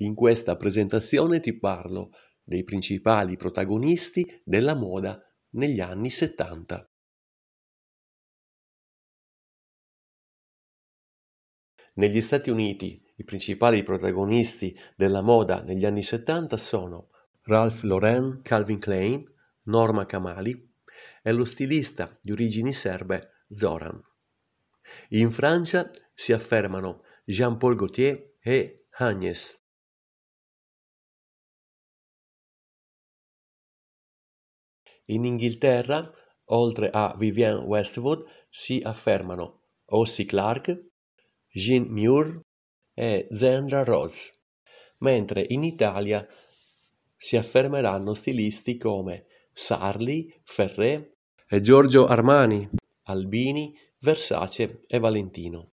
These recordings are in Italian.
In questa presentazione ti parlo dei principali protagonisti della moda negli anni 70. Negli Stati Uniti i principali protagonisti della moda negli anni 70 sono Ralph Lauren, Calvin Klein, Norma Kamali e lo stilista di origini serbe Zoran. In Francia si affermano Jean-Paul Gaultier e Agnes In Inghilterra, oltre a Vivienne Westwood, si affermano Ossie Clark, Jean Muir e Zandra Rhodes, mentre in Italia si affermeranno stilisti come Sarli, Ferré e Giorgio Armani, Albini, Versace e Valentino.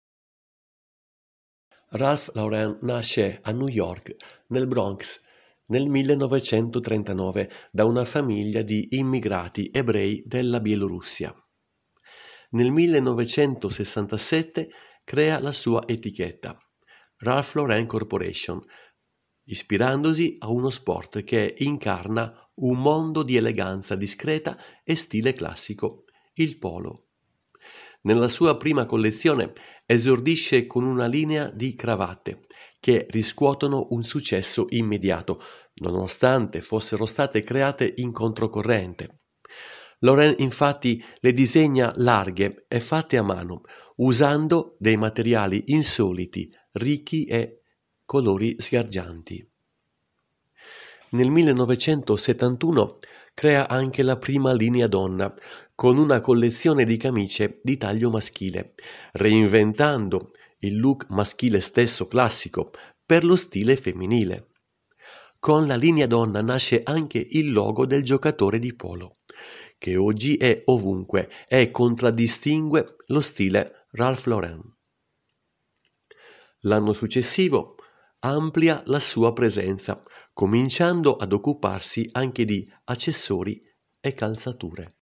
Ralph Lauren nasce a New York, nel Bronx, nel 1939 da una famiglia di immigrati ebrei della Bielorussia. Nel 1967 crea la sua etichetta, Ralph Lauren Corporation, ispirandosi a uno sport che incarna un mondo di eleganza discreta e stile classico, il polo. Nella sua prima collezione esordisce con una linea di cravatte che riscuotono un successo immediato, nonostante fossero state create in controcorrente. Loren infatti le disegna larghe e fatte a mano, usando dei materiali insoliti, ricchi e colori sgargianti. Nel 1971 crea anche la prima linea donna, con una collezione di camicie di taglio maschile, reinventando il look maschile stesso classico, per lo stile femminile. Con la linea donna nasce anche il logo del giocatore di polo, che oggi è ovunque e contraddistingue lo stile Ralph Lauren. L'anno successivo amplia la sua presenza, cominciando ad occuparsi anche di accessori e calzature.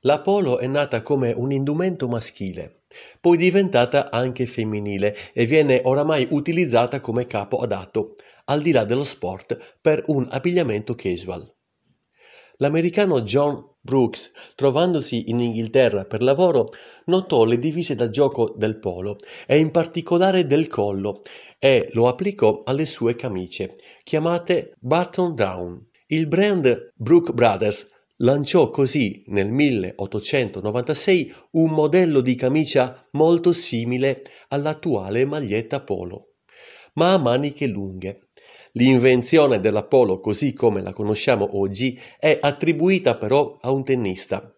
La polo è nata come un indumento maschile poi diventata anche femminile e viene oramai utilizzata come capo adatto, al di là dello sport, per un abbigliamento casual. L'americano John Brooks, trovandosi in Inghilterra per lavoro, notò le divise da gioco del polo e in particolare del collo e lo applicò alle sue camicie, chiamate button down. Il brand Brook Brothers Lanciò così nel 1896 un modello di camicia molto simile all'attuale maglietta polo, ma a maniche lunghe. L'invenzione della polo così come la conosciamo oggi è attribuita però a un tennista,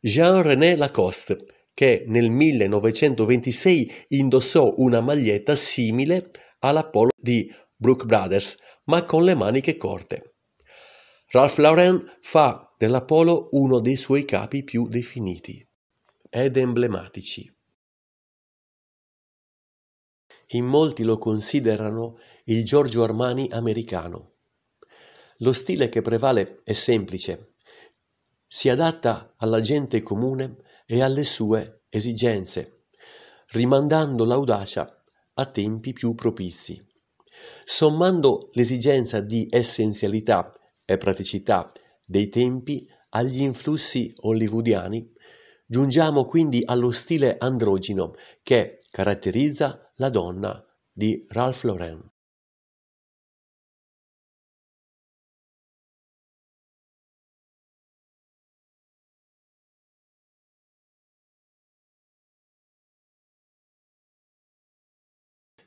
Jean-René Lacoste, che nel 1926 indossò una maglietta simile alla polo di Brooke Brothers, ma con le maniche corte. Ralph Lauren fa dell'Apollo uno dei suoi capi più definiti ed emblematici. In molti lo considerano il Giorgio Armani americano. Lo stile che prevale è semplice, si adatta alla gente comune e alle sue esigenze, rimandando l'audacia a tempi più propizi. Sommando l'esigenza di essenzialità e praticità dei tempi agli influssi hollywoodiani, giungiamo quindi allo stile androgino che caratterizza la donna di Ralph Lauren.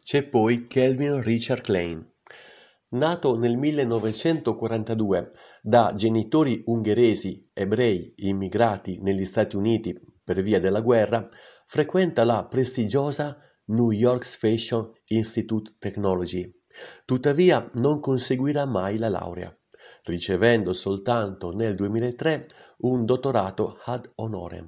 C'è poi Kelvin Richard Klein, Nato nel 1942 da genitori ungheresi ebrei immigrati negli Stati Uniti per via della guerra, frequenta la prestigiosa New York's Fashion Institute Technology. Tuttavia non conseguirà mai la laurea, ricevendo soltanto nel 2003 un dottorato ad honorem.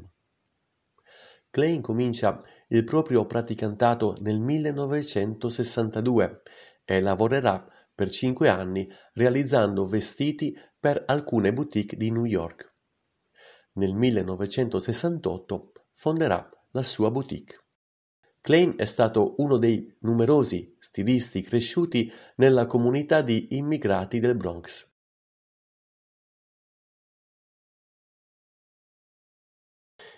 Klein comincia il proprio praticantato nel 1962 e lavorerà per cinque anni realizzando vestiti per alcune boutique di New York. Nel 1968 fonderà la sua boutique. Klein è stato uno dei numerosi stilisti cresciuti nella comunità di immigrati del Bronx.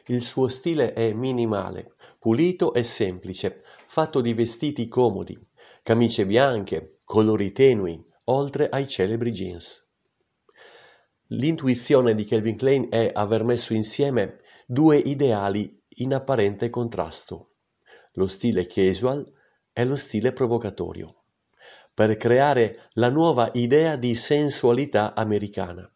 Il suo stile è minimale, pulito e semplice, fatto di vestiti comodi, camicie bianche, colori tenui, oltre ai celebri jeans. L'intuizione di Kelvin Klein è aver messo insieme due ideali in apparente contrasto, lo stile casual e lo stile provocatorio, per creare la nuova idea di sensualità americana,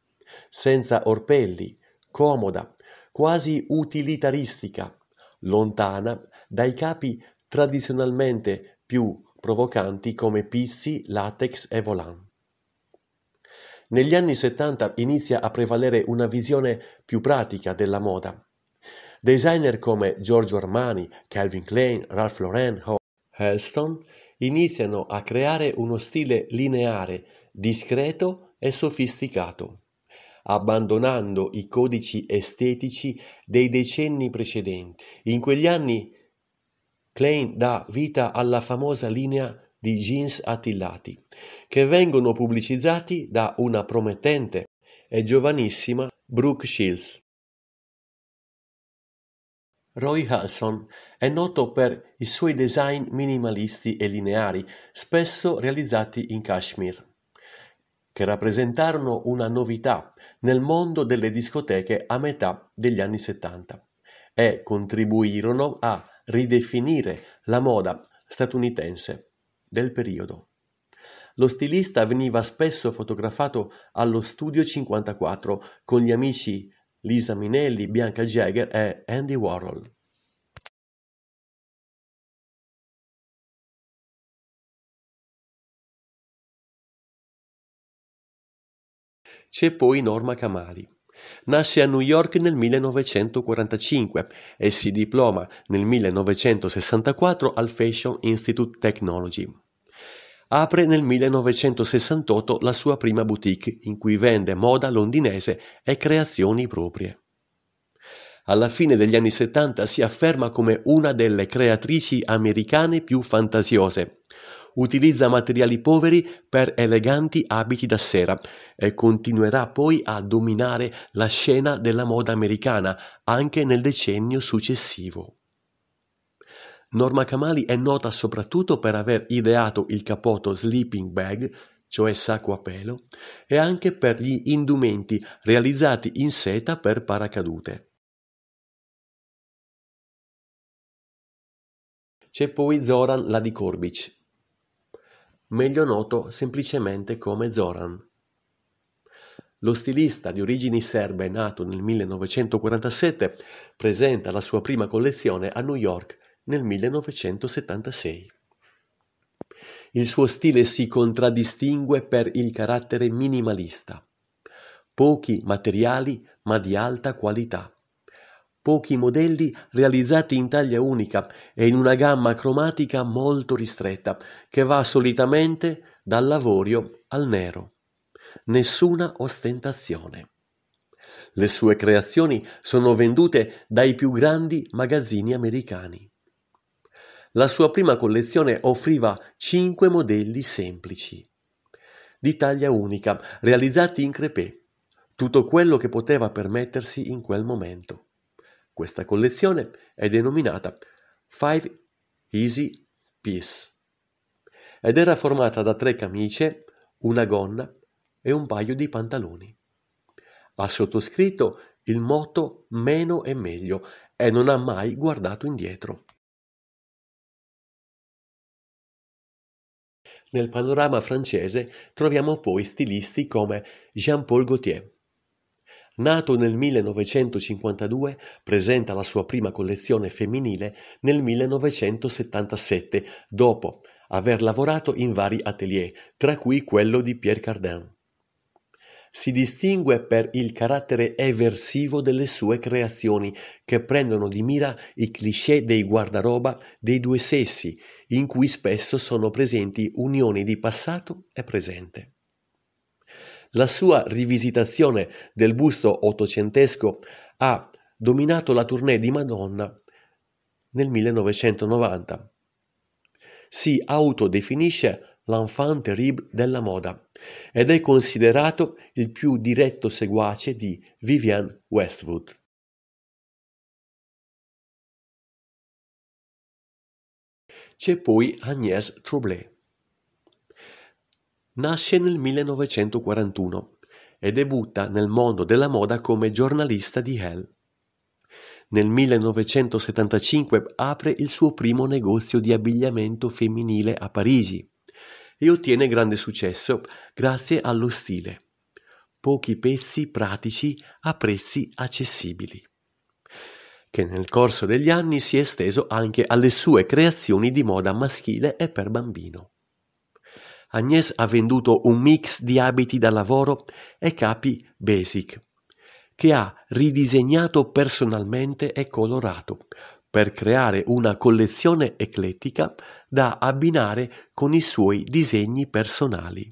senza orpelli, comoda, quasi utilitaristica, lontana dai capi tradizionalmente più provocanti come pizzi, latex e volant. Negli anni 70 inizia a prevalere una visione più pratica della moda. Designer come Giorgio Armani, Calvin Klein, Ralph Lauren o Halston iniziano a creare uno stile lineare, discreto e sofisticato, abbandonando i codici estetici dei decenni precedenti. In quegli anni Klein dà vita alla famosa linea di jeans attillati, che vengono pubblicizzati da una promettente e giovanissima Brooke Shields. Roy Hudson è noto per i suoi design minimalisti e lineari, spesso realizzati in cashmere, che rappresentarono una novità nel mondo delle discoteche a metà degli anni 70 e contribuirono a ridefinire la moda statunitense del periodo. Lo stilista veniva spesso fotografato allo Studio 54 con gli amici Lisa Minelli, Bianca Jagger e Andy Warhol. C'è poi Norma Camali, Nasce a New York nel 1945 e si diploma nel 1964 al Fashion Institute Technology. Apre nel 1968 la sua prima boutique in cui vende moda londinese e creazioni proprie. Alla fine degli anni 70 si afferma come una delle creatrici americane più fantasiose utilizza materiali poveri per eleganti abiti da sera e continuerà poi a dominare la scena della moda americana anche nel decennio successivo. Norma Kamali è nota soprattutto per aver ideato il capotto sleeping bag, cioè sacco a pelo, e anche per gli indumenti realizzati in seta per paracadute. C'è poi Zoran Ladikorbic, meglio noto semplicemente come Zoran. Lo stilista di origini serbe nato nel 1947 presenta la sua prima collezione a New York nel 1976. Il suo stile si contraddistingue per il carattere minimalista. Pochi materiali ma di alta qualità pochi modelli realizzati in taglia unica e in una gamma cromatica molto ristretta, che va solitamente dal lavorio al nero. Nessuna ostentazione. Le sue creazioni sono vendute dai più grandi magazzini americani. La sua prima collezione offriva cinque modelli semplici, di taglia unica, realizzati in crepè, tutto quello che poteva permettersi in quel momento. Questa collezione è denominata Five Easy Piece ed era formata da tre camicie, una gonna e un paio di pantaloni. Ha sottoscritto il motto meno è meglio e non ha mai guardato indietro. Nel panorama francese troviamo poi stilisti come Jean-Paul Gaultier, Nato nel 1952, presenta la sua prima collezione femminile nel 1977, dopo aver lavorato in vari atelier, tra cui quello di Pierre Cardin. Si distingue per il carattere eversivo delle sue creazioni, che prendono di mira i cliché dei guardaroba dei due sessi, in cui spesso sono presenti unioni di passato e presente. La sua rivisitazione del busto ottocentesco ha dominato la tournée di Madonna nel 1990. Si autodefinisce l'enfant terrible della moda ed è considerato il più diretto seguace di Vivian Westwood. C'è poi Agnès Troublé Nasce nel 1941 e debutta nel mondo della moda come giornalista di Hell. Nel 1975 apre il suo primo negozio di abbigliamento femminile a Parigi e ottiene grande successo grazie allo stile. Pochi pezzi pratici a prezzi accessibili, che nel corso degli anni si è esteso anche alle sue creazioni di moda maschile e per bambino. Agnès ha venduto un mix di abiti da lavoro e capi basic, che ha ridisegnato personalmente e colorato per creare una collezione eclettica da abbinare con i suoi disegni personali.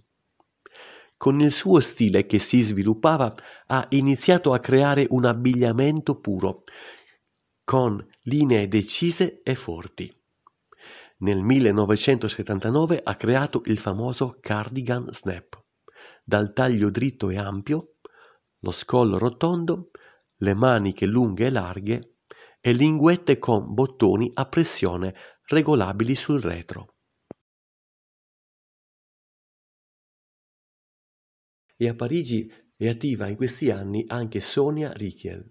Con il suo stile che si sviluppava ha iniziato a creare un abbigliamento puro, con linee decise e forti. Nel 1979 ha creato il famoso cardigan snap, dal taglio dritto e ampio, lo scollo rotondo, le maniche lunghe e larghe e linguette con bottoni a pressione regolabili sul retro. E a Parigi è attiva in questi anni anche Sonia Richiel,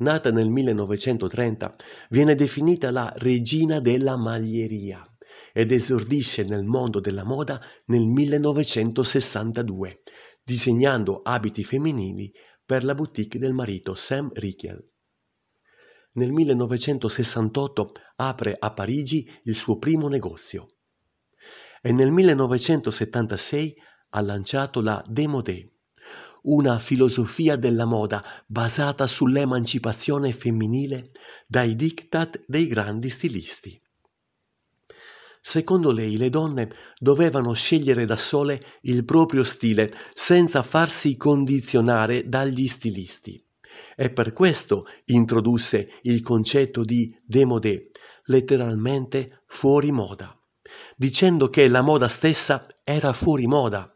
nata nel 1930, viene definita la regina della maglieria ed esordisce nel mondo della moda nel 1962, disegnando abiti femminili per la boutique del marito Sam Riegel. Nel 1968 apre a Parigi il suo primo negozio e nel 1976 ha lanciato la Demodé, una filosofia della moda basata sull'emancipazione femminile dai diktat dei grandi stilisti. Secondo lei le donne dovevano scegliere da sole il proprio stile senza farsi condizionare dagli stilisti. E per questo introdusse il concetto di démodé, letteralmente fuori moda, dicendo che la moda stessa era fuori moda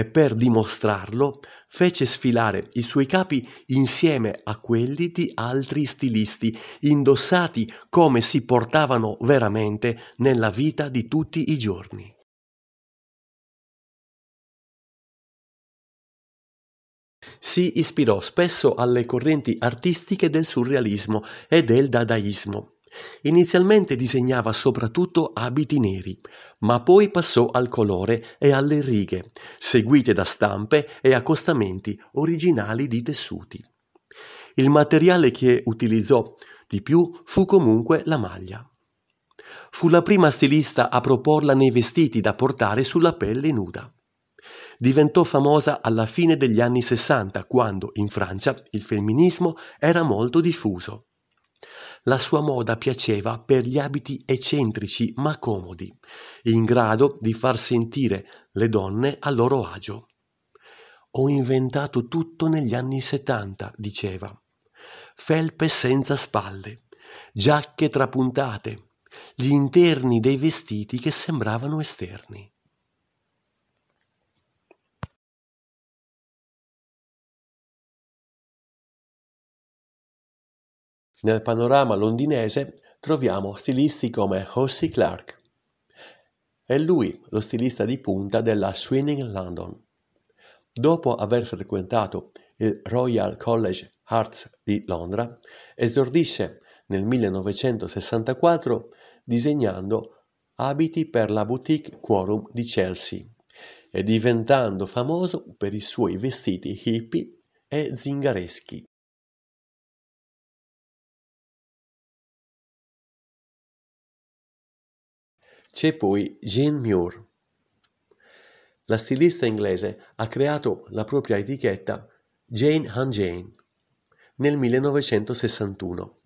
e per dimostrarlo fece sfilare i suoi capi insieme a quelli di altri stilisti, indossati come si portavano veramente nella vita di tutti i giorni. Si ispirò spesso alle correnti artistiche del surrealismo e del dadaismo Inizialmente disegnava soprattutto abiti neri, ma poi passò al colore e alle righe, seguite da stampe e accostamenti originali di tessuti. Il materiale che utilizzò di più fu comunque la maglia. Fu la prima stilista a proporla nei vestiti da portare sulla pelle nuda diventò famosa alla fine degli anni sessanta, quando in Francia il femminismo era molto diffuso. La sua moda piaceva per gli abiti eccentrici ma comodi, in grado di far sentire le donne a loro agio. Ho inventato tutto negli anni settanta, diceva. Felpe senza spalle, giacche trapuntate, gli interni dei vestiti che sembravano esterni. Nel panorama londinese troviamo stilisti come Hussey Clark. È lui lo stilista di punta della Swinging London. Dopo aver frequentato il Royal College Arts di Londra, esordisce nel 1964 disegnando abiti per la boutique Quorum di Chelsea e diventando famoso per i suoi vestiti hippie e zingareschi. C'è poi Jean Muir. La stilista inglese ha creato la propria etichetta Jane and Jane nel 1961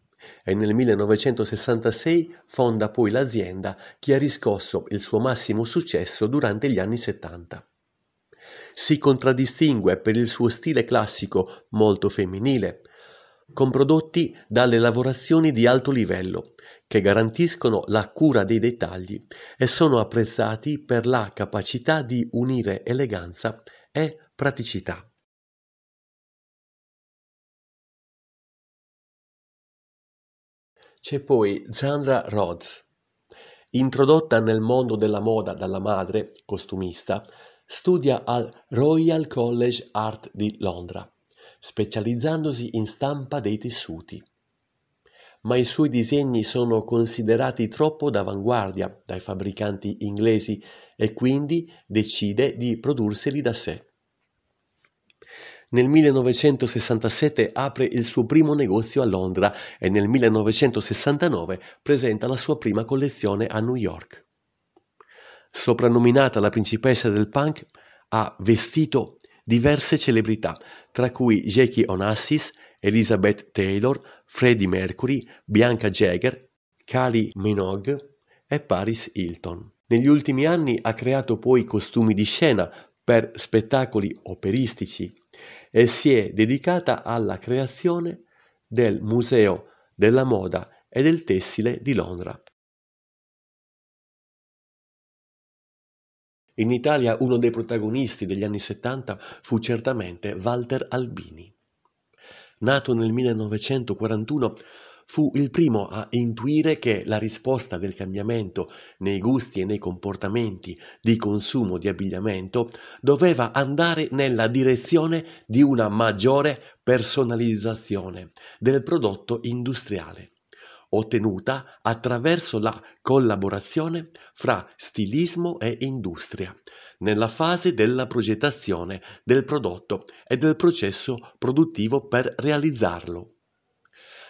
e nel 1966 fonda poi l'azienda che ha riscosso il suo massimo successo durante gli anni 70. Si contraddistingue per il suo stile classico molto femminile, con prodotti dalle lavorazioni di alto livello che garantiscono la cura dei dettagli e sono apprezzati per la capacità di unire eleganza e praticità. C'è poi Zandra Rhodes. Introdotta nel mondo della moda dalla madre, costumista, studia al Royal College Art di Londra specializzandosi in stampa dei tessuti. Ma i suoi disegni sono considerati troppo d'avanguardia dai fabbricanti inglesi e quindi decide di produrseli da sé. Nel 1967 apre il suo primo negozio a Londra e nel 1969 presenta la sua prima collezione a New York. Soprannominata la principessa del punk, ha vestito diverse celebrità, tra cui Jackie Onassis, Elizabeth Taylor, Freddie Mercury, Bianca Jagger, Kali Minogue e Paris Hilton. Negli ultimi anni ha creato poi costumi di scena per spettacoli operistici e si è dedicata alla creazione del Museo della Moda e del Tessile di Londra. In Italia uno dei protagonisti degli anni 70 fu certamente Walter Albini. Nato nel 1941, fu il primo a intuire che la risposta del cambiamento nei gusti e nei comportamenti di consumo di abbigliamento doveva andare nella direzione di una maggiore personalizzazione del prodotto industriale ottenuta attraverso la collaborazione fra stilismo e industria, nella fase della progettazione del prodotto e del processo produttivo per realizzarlo.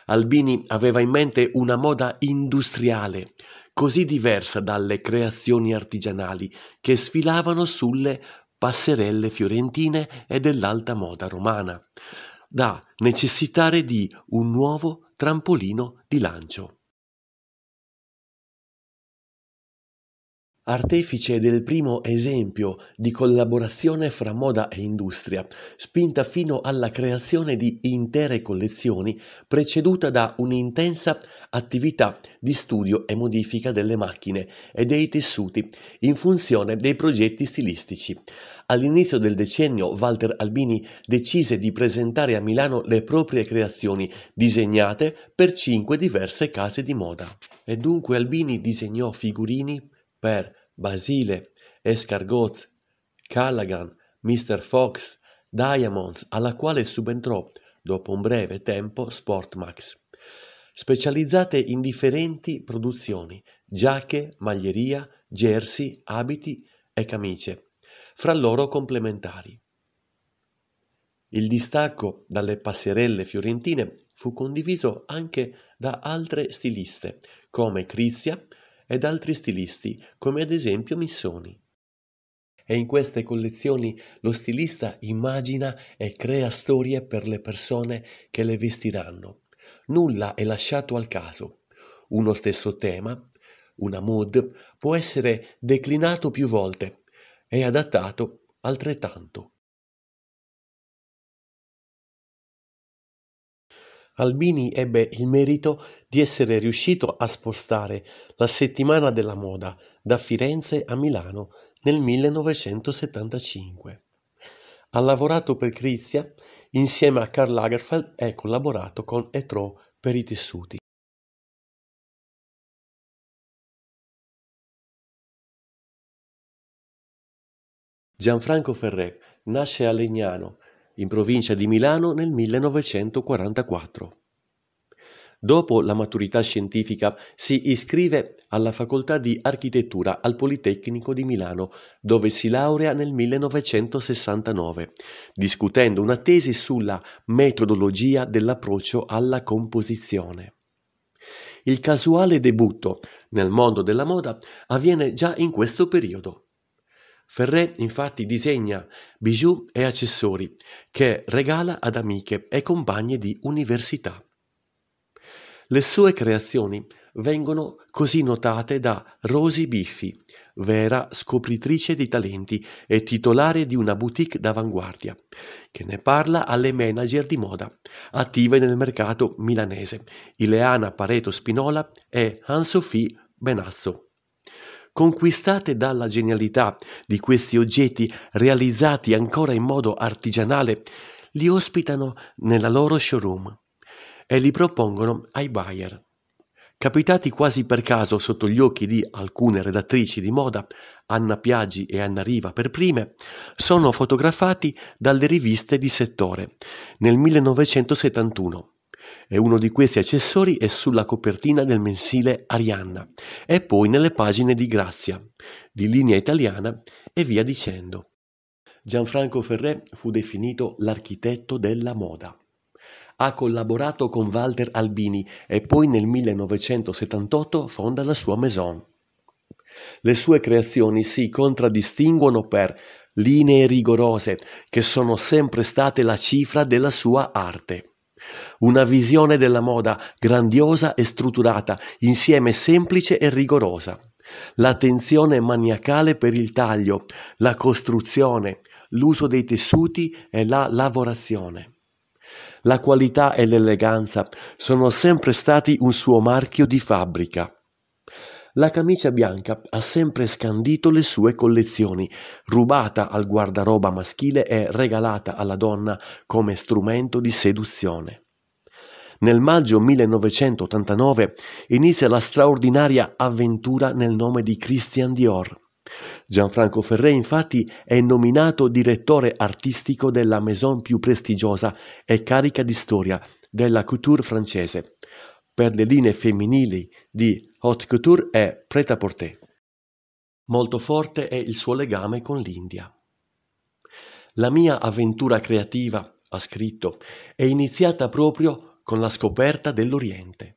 Albini aveva in mente una moda industriale, così diversa dalle creazioni artigianali che sfilavano sulle passerelle fiorentine e dell'alta moda romana, da necessitare di un nuovo trampolino di lancio. Artefice del primo esempio di collaborazione fra moda e industria, spinta fino alla creazione di intere collezioni, preceduta da un'intensa attività di studio e modifica delle macchine e dei tessuti in funzione dei progetti stilistici. All'inizio del decennio Walter Albini decise di presentare a Milano le proprie creazioni disegnate per cinque diverse case di moda. E dunque Albini disegnò figurini per Basile, Escargot, Callaghan, Mr. Fox, Diamonds, alla quale subentrò dopo un breve tempo Sportmax, specializzate in differenti produzioni, giacche, maglieria, jersey, abiti e camicie, fra loro complementari. Il distacco dalle passerelle fiorentine fu condiviso anche da altre stiliste come Crizia, ed altri stilisti, come ad esempio Missoni. E in queste collezioni lo stilista immagina e crea storie per le persone che le vestiranno. Nulla è lasciato al caso. Uno stesso tema, una mood, può essere declinato più volte e adattato altrettanto. Albini ebbe il merito di essere riuscito a spostare la settimana della moda da Firenze a Milano nel 1975. Ha lavorato per Crizia, insieme a Karl Lagerfeld e collaborato con Etro per i tessuti. Gianfranco Ferrer nasce a Legnano in provincia di Milano nel 1944. Dopo la maturità scientifica si iscrive alla facoltà di architettura al Politecnico di Milano, dove si laurea nel 1969, discutendo una tesi sulla metodologia dell'approccio alla composizione. Il casuale debutto nel mondo della moda avviene già in questo periodo. Ferré infatti disegna bijou e accessori che regala ad amiche e compagne di università. Le sue creazioni vengono così notate da Rosy Biffi, vera scopritrice di talenti e titolare di una boutique d'avanguardia, che ne parla alle manager di moda attive nel mercato milanese, Ileana Pareto Spinola e Anne-Sophie Benazzo conquistate dalla genialità di questi oggetti realizzati ancora in modo artigianale, li ospitano nella loro showroom e li propongono ai buyer. Capitati quasi per caso sotto gli occhi di alcune redattrici di moda, Anna Piaggi e Anna Riva per prime, sono fotografati dalle riviste di settore nel 1971 e uno di questi accessori è sulla copertina del mensile Arianna e poi nelle pagine di Grazia, di Linea Italiana e via dicendo. Gianfranco Ferré fu definito l'architetto della moda. Ha collaborato con Walter Albini e poi nel 1978 fonda la sua maison. Le sue creazioni si contraddistinguono per linee rigorose, che sono sempre state la cifra della sua arte una visione della moda grandiosa e strutturata, insieme semplice e rigorosa. L'attenzione maniacale per il taglio, la costruzione, l'uso dei tessuti e la lavorazione. La qualità e l'eleganza sono sempre stati un suo marchio di fabbrica. La camicia bianca ha sempre scandito le sue collezioni, rubata al guardaroba maschile e regalata alla donna come strumento di seduzione. Nel maggio 1989 inizia la straordinaria avventura nel nome di Christian Dior. Gianfranco Ferré infatti è nominato direttore artistico della maison più prestigiosa e carica di storia della couture francese, per le linee femminili di haute couture è prêt-à-porter. Molto forte è il suo legame con l'India. La mia avventura creativa, ha scritto, è iniziata proprio con la scoperta dell'Oriente.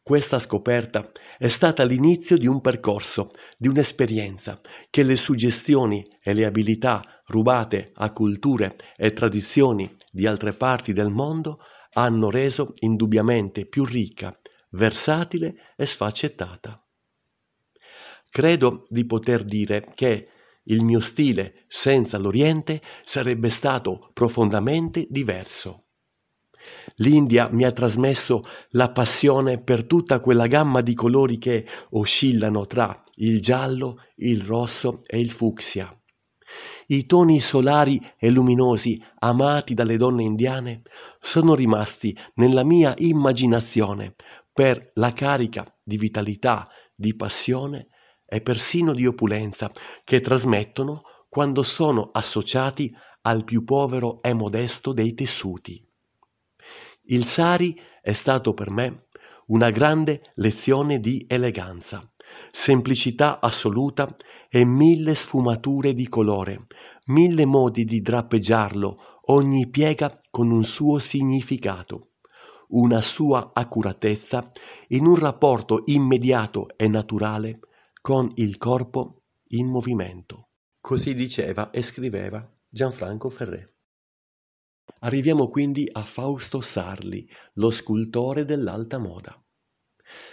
Questa scoperta è stata l'inizio di un percorso, di un'esperienza che le suggestioni e le abilità rubate a culture e tradizioni di altre parti del mondo hanno reso indubbiamente più ricca, versatile e sfaccettata. Credo di poter dire che il mio stile senza l'Oriente sarebbe stato profondamente diverso. L'India mi ha trasmesso la passione per tutta quella gamma di colori che oscillano tra il giallo, il rosso e il fucsia i toni solari e luminosi amati dalle donne indiane sono rimasti nella mia immaginazione per la carica di vitalità, di passione e persino di opulenza che trasmettono quando sono associati al più povero e modesto dei tessuti. Il sari è stato per me una grande lezione di eleganza Semplicità assoluta e mille sfumature di colore, mille modi di drappeggiarlo, ogni piega con un suo significato, una sua accuratezza in un rapporto immediato e naturale con il corpo in movimento. Così diceva e scriveva Gianfranco Ferré. Arriviamo quindi a Fausto Sarli, lo scultore dell'alta moda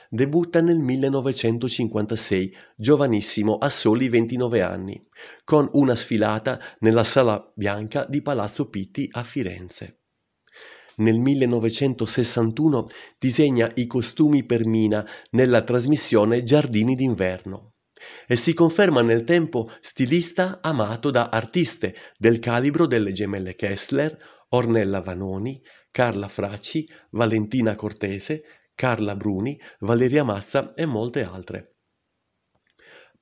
debutta nel 1956, giovanissimo a soli 29 anni, con una sfilata nella Sala Bianca di Palazzo Pitti a Firenze. Nel 1961 disegna i costumi per Mina nella trasmissione Giardini d'inverno e si conferma nel tempo stilista amato da artiste del calibro delle gemelle Kessler, Ornella Vanoni, Carla Fracci, Valentina Cortese, Carla Bruni, Valeria Mazza e molte altre.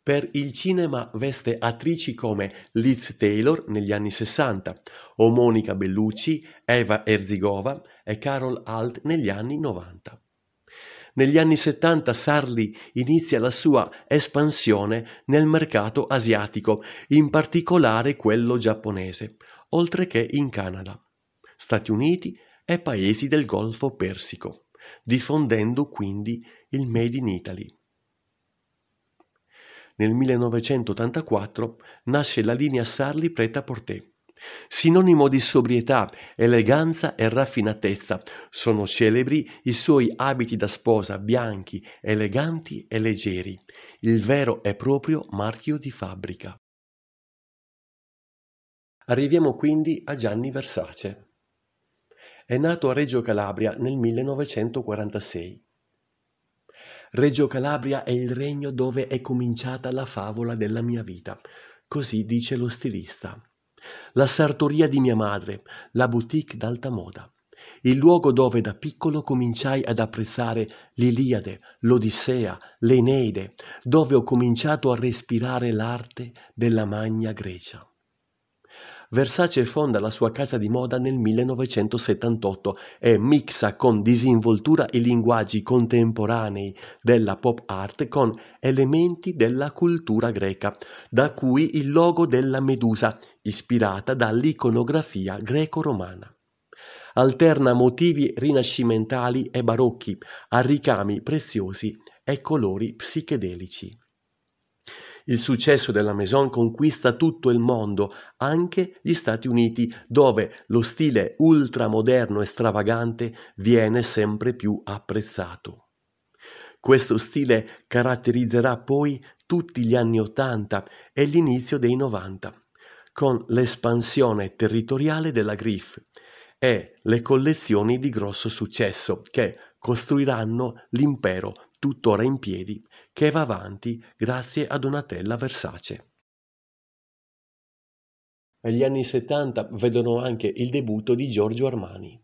Per il cinema veste attrici come Liz Taylor negli anni 60 o Monica Bellucci, Eva Erzigova e Carol Alt negli anni 90. Negli anni 70 Sarli inizia la sua espansione nel mercato asiatico, in particolare quello giapponese, oltre che in Canada, Stati Uniti e paesi del Golfo Persico diffondendo quindi il Made in Italy. Nel 1984 nasce la linea Sarli Preta Porté. Sinonimo di sobrietà, eleganza e raffinatezza, sono celebri i suoi abiti da sposa bianchi, eleganti e leggeri, il vero e proprio marchio di fabbrica. Arriviamo quindi a Gianni Versace. È nato a Reggio Calabria nel 1946. Reggio Calabria è il regno dove è cominciata la favola della mia vita, così dice lo stilista. La sartoria di mia madre, la boutique d'alta moda, il luogo dove da piccolo cominciai ad apprezzare l'Iliade, l'Odissea, l'Eneide, dove ho cominciato a respirare l'arte della Magna Grecia. Versace fonda la sua casa di moda nel 1978 e mixa con disinvoltura i linguaggi contemporanei della pop art con elementi della cultura greca, da cui il logo della Medusa, ispirata dall'iconografia greco-romana. Alterna motivi rinascimentali e barocchi a ricami preziosi e colori psichedelici. Il successo della Maison conquista tutto il mondo, anche gli Stati Uniti, dove lo stile ultramoderno e stravagante viene sempre più apprezzato. Questo stile caratterizzerà poi tutti gli anni Ottanta e l'inizio dei Novanta, con l'espansione territoriale della Griff e le collezioni di grosso successo che costruiranno l'impero tuttora in piedi che va avanti grazie a Donatella Versace. Gli anni 70 vedono anche il debutto di Giorgio Armani.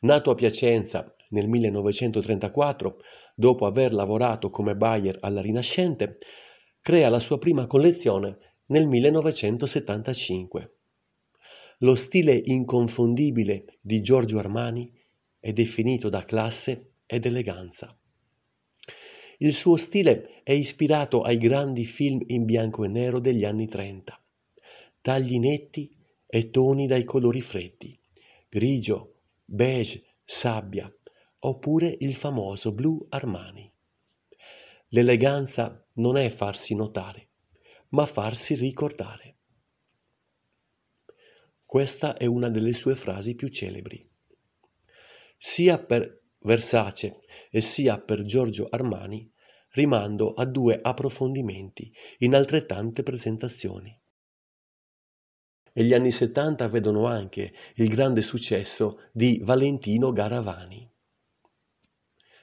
Nato a Piacenza nel 1934, dopo aver lavorato come buyer alla Rinascente, crea la sua prima collezione nel 1975. Lo stile inconfondibile di Giorgio Armani è definito da classe ed eleganza. Il suo stile è ispirato ai grandi film in bianco e nero degli anni 30. Tagli netti e toni dai colori freddi, grigio, beige, sabbia, oppure il famoso blu Armani. L'eleganza non è farsi notare, ma farsi ricordare. Questa è una delle sue frasi più celebri. Sia per Versace e sia per Giorgio Armani rimando a due approfondimenti in altrettante presentazioni. E gli anni 70 vedono anche il grande successo di Valentino Garavani,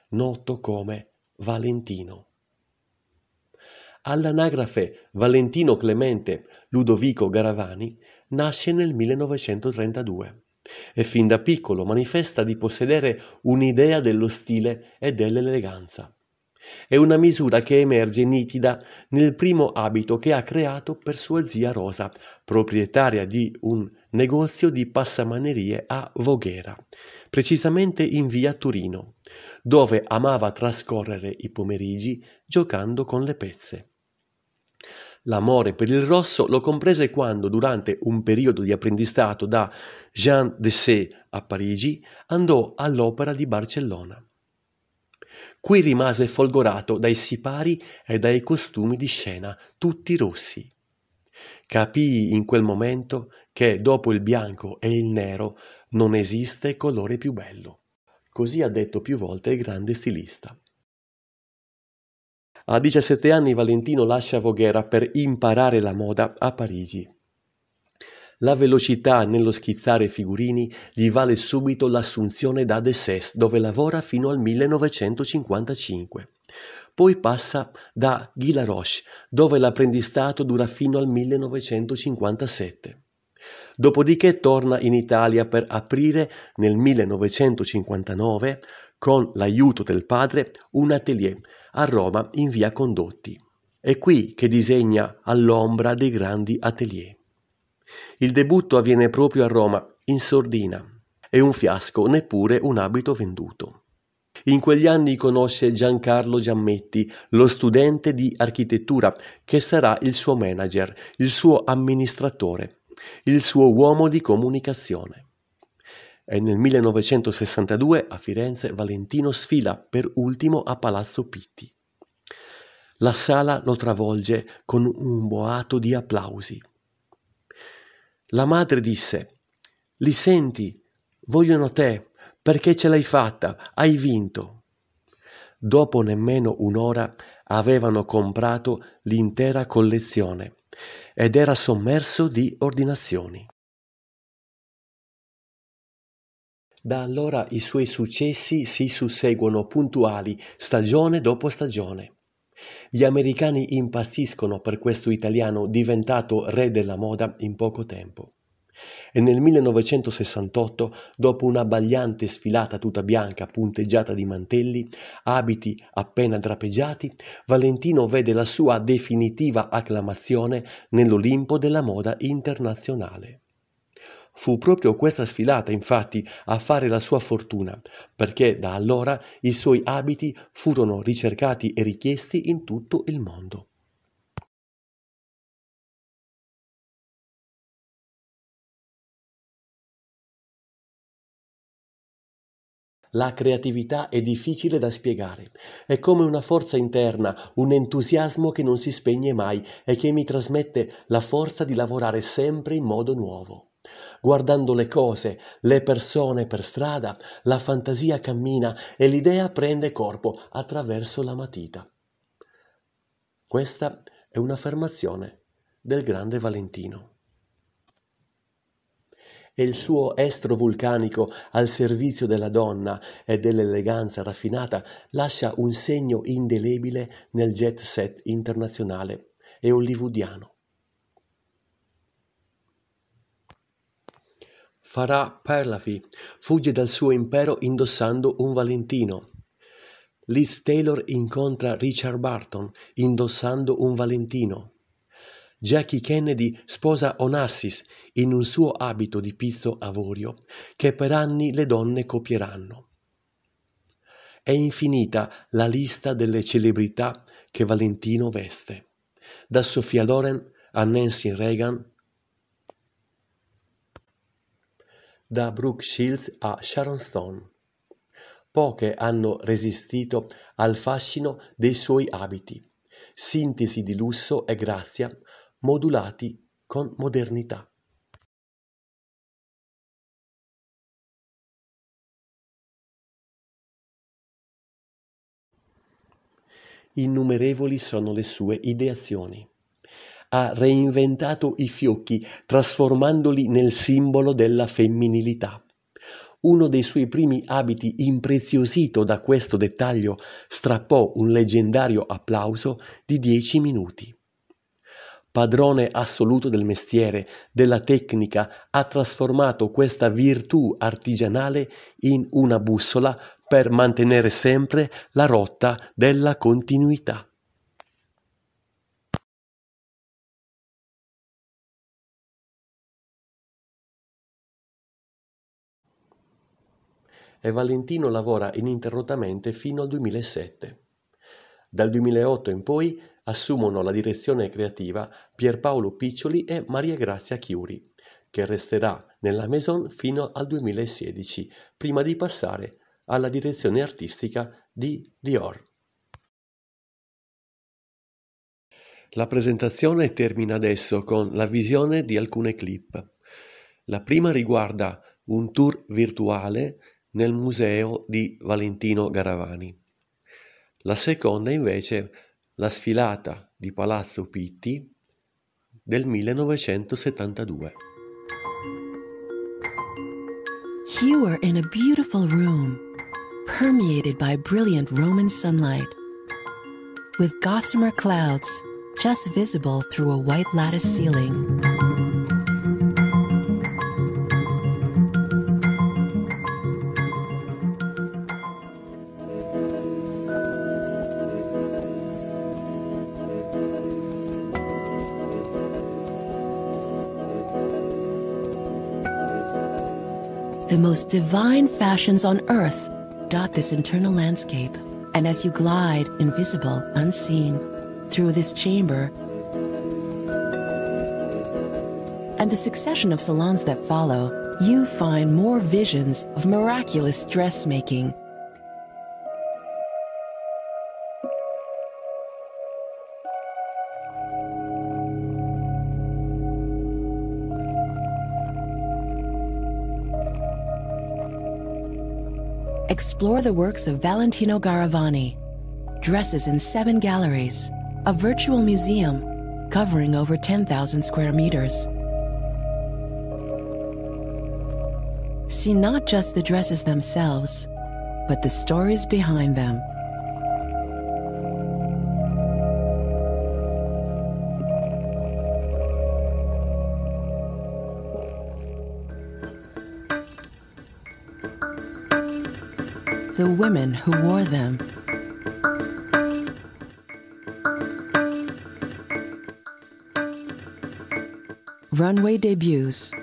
noto come Valentino. All'anagrafe Valentino Clemente Ludovico Garavani nasce nel 1932 e fin da piccolo manifesta di possedere un'idea dello stile e dell'eleganza. È una misura che emerge nitida nel primo abito che ha creato per sua zia Rosa, proprietaria di un negozio di passamanerie a Voghera, precisamente in via Turino, dove amava trascorrere i pomeriggi giocando con le pezze. L'amore per il rosso lo comprese quando, durante un periodo di apprendistato da Jean Dessay a Parigi, andò all'Opera di Barcellona. Qui rimase folgorato dai sipari e dai costumi di scena, tutti rossi. Capii in quel momento che dopo il bianco e il nero non esiste colore più bello. Così ha detto più volte il grande stilista. A 17 anni Valentino lascia Voghera per imparare la moda a Parigi. La velocità nello schizzare figurini gli vale subito l'assunzione da Dessès, dove lavora fino al 1955. Poi passa da Guy Laroche, dove l'apprendistato dura fino al 1957. Dopodiché torna in Italia per aprire nel 1959, con l'aiuto del padre, un atelier a Roma in via Condotti. È qui che disegna all'ombra dei grandi atelier. Il debutto avviene proprio a Roma, in sordina. È un fiasco, neppure un abito venduto. In quegli anni conosce Giancarlo Giammetti, lo studente di architettura, che sarà il suo manager, il suo amministratore, il suo uomo di comunicazione e nel 1962 a Firenze Valentino sfila per ultimo a Palazzo Pitti. La sala lo travolge con un boato di applausi. La madre disse, Li senti, vogliono te, perché ce l'hai fatta, hai vinto. Dopo nemmeno un'ora avevano comprato l'intera collezione ed era sommerso di ordinazioni. Da allora i suoi successi si susseguono puntuali stagione dopo stagione. Gli americani impazziscono per questo italiano diventato re della moda in poco tempo. E nel 1968, dopo una bagliante sfilata tutta bianca punteggiata di mantelli, abiti appena drapeggiati, Valentino vede la sua definitiva acclamazione nell'Olimpo della moda internazionale. Fu proprio questa sfilata, infatti, a fare la sua fortuna, perché da allora i suoi abiti furono ricercati e richiesti in tutto il mondo. La creatività è difficile da spiegare. È come una forza interna, un entusiasmo che non si spegne mai e che mi trasmette la forza di lavorare sempre in modo nuovo guardando le cose, le persone per strada, la fantasia cammina e l'idea prende corpo attraverso la matita. Questa è un'affermazione del grande Valentino e il suo estro vulcanico al servizio della donna e dell'eleganza raffinata lascia un segno indelebile nel jet set internazionale e hollywoodiano. Farà Perlafi fugge dal suo impero indossando un valentino. Liz Taylor incontra Richard Barton indossando un valentino. Jackie Kennedy sposa Onassis in un suo abito di pizzo avorio che per anni le donne copieranno. È infinita la lista delle celebrità che Valentino veste, da Sofia Loren a Nancy Reagan da Brooke Shields a Sharon Stone. Poche hanno resistito al fascino dei suoi abiti, sintesi di lusso e grazia, modulati con modernità. Innumerevoli sono le sue ideazioni ha reinventato i fiocchi trasformandoli nel simbolo della femminilità. Uno dei suoi primi abiti, impreziosito da questo dettaglio, strappò un leggendario applauso di dieci minuti padrone assoluto del mestiere, della tecnica, ha trasformato questa virtù artigianale in una bussola per mantenere sempre la rotta della continuità. e Valentino lavora ininterrottamente fino al 2007. Dal 2008 in poi assumono la direzione creativa Pierpaolo Piccioli e Maria Grazia Chiuri, che resterà nella Maison fino al 2016, prima di passare alla direzione artistica di Dior. La presentazione termina adesso con la visione di alcune clip. La prima riguarda un tour virtuale nel museo di Valentino Garavani. La seconda invece la sfilata di Palazzo Pitti del 1972. You are in a beautiful room, permeated by brilliant Roman sunlight, with gossamer clouds just visible through a white lattice ceiling. The most divine fashions on earth dot this internal landscape. And as you glide, invisible, unseen, through this chamber, and the succession of salons that follow, you find more visions of miraculous dressmaking explore the works of Valentino Garavani, dresses in seven galleries, a virtual museum covering over 10,000 square meters. See not just the dresses themselves, but the stories behind them. the women who wore them. Runway debuts.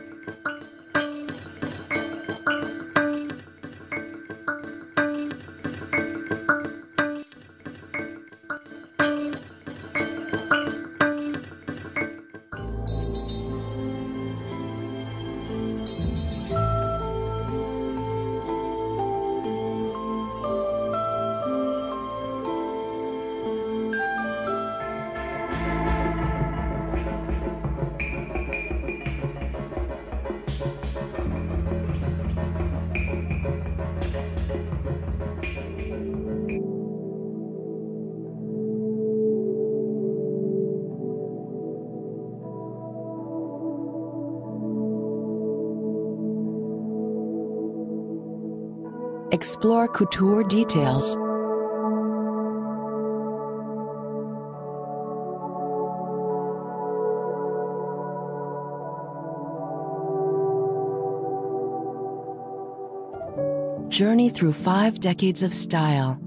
Explore couture details. Journey through five decades of style.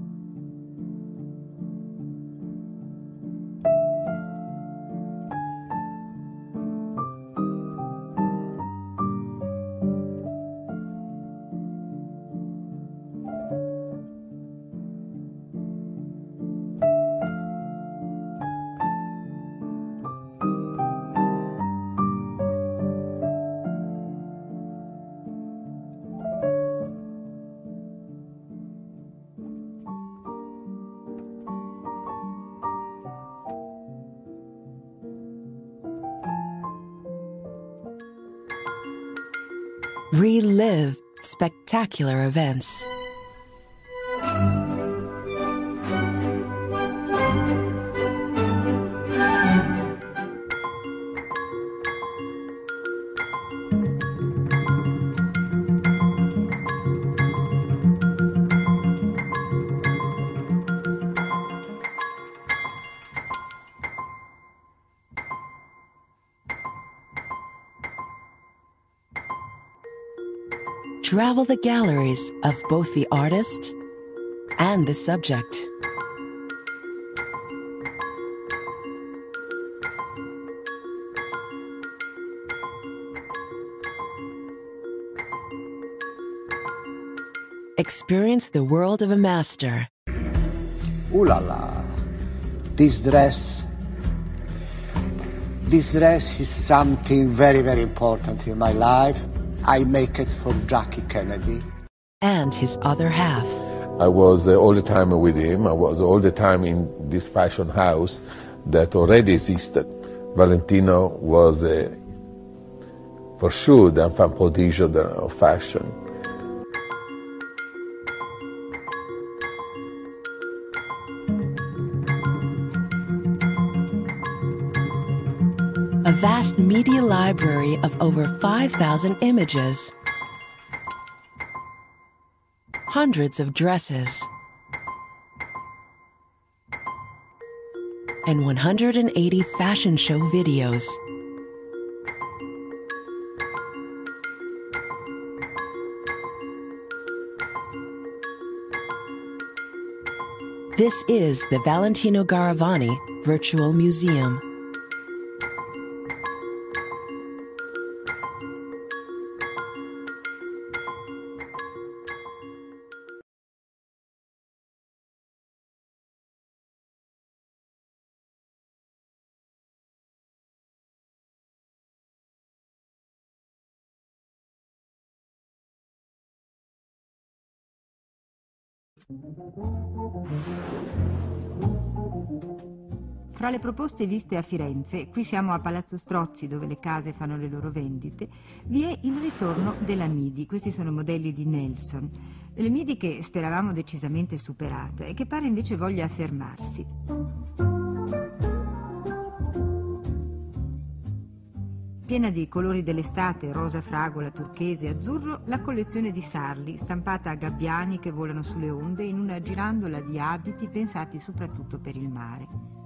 spectacular events. travel the galleries of both the artist and the subject. Experience the world of a master. Ooh la la, this dress. This dress is something very, very important in my life. I make it for Jackie Kennedy. And his other half. I was uh, all the time with him. I was all the time in this fashion house that already existed. Valentino was uh, for sure the enfant prodige of fashion. vast media library of over 5,000 images, hundreds of dresses, and 180 fashion show videos. This is the Valentino Garavani Virtual Museum. Fra le proposte viste a Firenze, qui siamo a Palazzo Strozzi dove le case fanno le loro vendite, vi è il ritorno della MIDI, questi sono modelli di Nelson, delle MIDI che speravamo decisamente superate e che pare invece voglia affermarsi. Piena dei colori dell'estate, rosa fragola, turchese e azzurro, la collezione di Sarli, stampata a gabbiani che volano sulle onde in una girandola di abiti pensati soprattutto per il mare.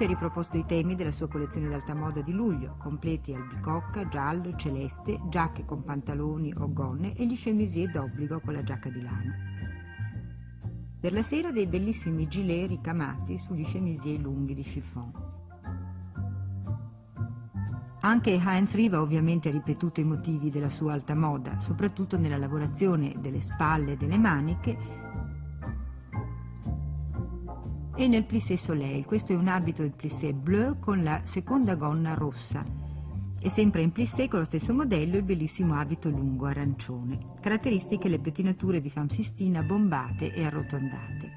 Giorgetti riproposto i temi della sua collezione d'alta moda di luglio, completi albicocca, giallo, celeste, giacche con pantaloni o gonne e gli chemisier d'obbligo con la giacca di lana. Per la sera dei bellissimi gilet ricamati sugli chemisier lunghi di chiffon. Anche Heinz Riva ovviamente ha ripetuto i motivi della sua alta moda, soprattutto nella lavorazione delle spalle e delle maniche e nel plissé soleil. Questo è un abito in plissé bleu con la seconda gonna rossa. E sempre in plissé con lo stesso modello il bellissimo abito lungo arancione. Caratteristiche le pettinature di Famsistina bombate e arrotondate.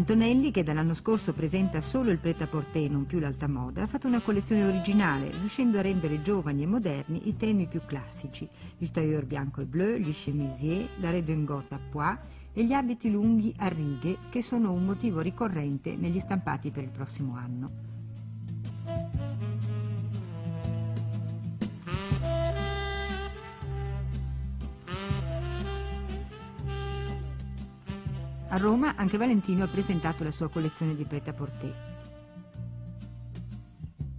Antonelli, che dall'anno scorso presenta solo il pret à porter e non più l'alta moda, ha fatto una collezione originale, riuscendo a rendere giovani e moderni i temi più classici, il tailleur bianco e bleu, gli chemisier, la redingote à pois e gli abiti lunghi a righe, che sono un motivo ricorrente negli stampati per il prossimo anno. A Roma anche Valentino ha presentato la sua collezione di prêt-à-porter.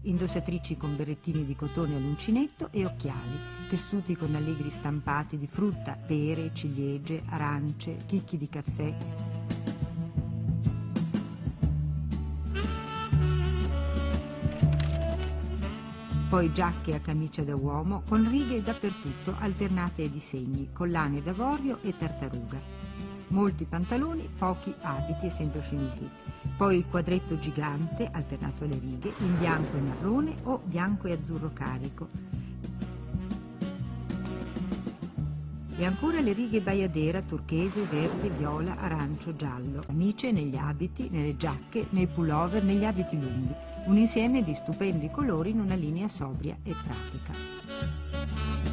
Indossatrici con berrettini di cotone all'uncinetto e occhiali, tessuti con allegri stampati di frutta, pere, ciliegie, arance, chicchi di caffè, poi giacche a camicia da uomo con righe dappertutto alternate ai disegni, collane d'avorio e tartaruga molti pantaloni, pochi abiti, sempre chemisi. Poi il quadretto gigante, alternato alle righe, in bianco e marrone o bianco e azzurro carico. E ancora le righe baiadera, turchese, verde, viola, arancio, giallo. Amice negli abiti, nelle giacche, nei pullover, negli abiti lunghi. Un insieme di stupendi colori in una linea sobria e pratica.